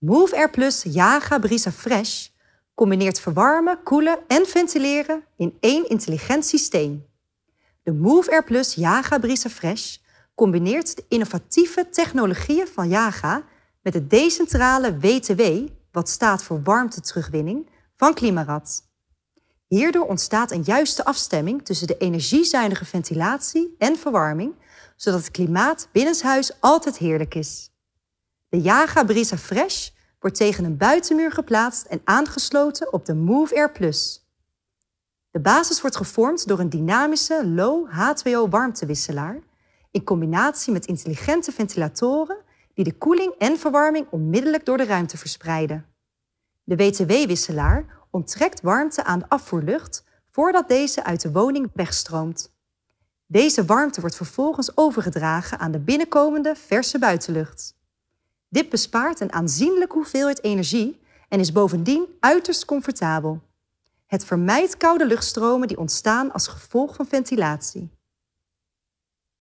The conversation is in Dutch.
Move Air Plus Yaga Brisa Fresh combineert verwarmen, koelen en ventileren in één intelligent systeem. De Move Air Plus Yaga Brisa Fresh combineert de innovatieve technologieën van Jaga met het decentrale WTW, wat staat voor terugwinning van Klimarat. Hierdoor ontstaat een juiste afstemming tussen de energiezuinige ventilatie en verwarming, zodat het klimaat binnenshuis altijd heerlijk is. De Jaga Brisa Fresh wordt tegen een buitenmuur geplaatst en aangesloten op de Move Air Plus. De basis wordt gevormd door een dynamische low H2O warmtewisselaar in combinatie met intelligente ventilatoren die de koeling en verwarming onmiddellijk door de ruimte verspreiden. De WTW-wisselaar onttrekt warmte aan de afvoerlucht voordat deze uit de woning wegstroomt. Deze warmte wordt vervolgens overgedragen aan de binnenkomende verse buitenlucht. Dit bespaart een aanzienlijke hoeveelheid energie en is bovendien uiterst comfortabel. Het vermijdt koude luchtstromen die ontstaan als gevolg van ventilatie.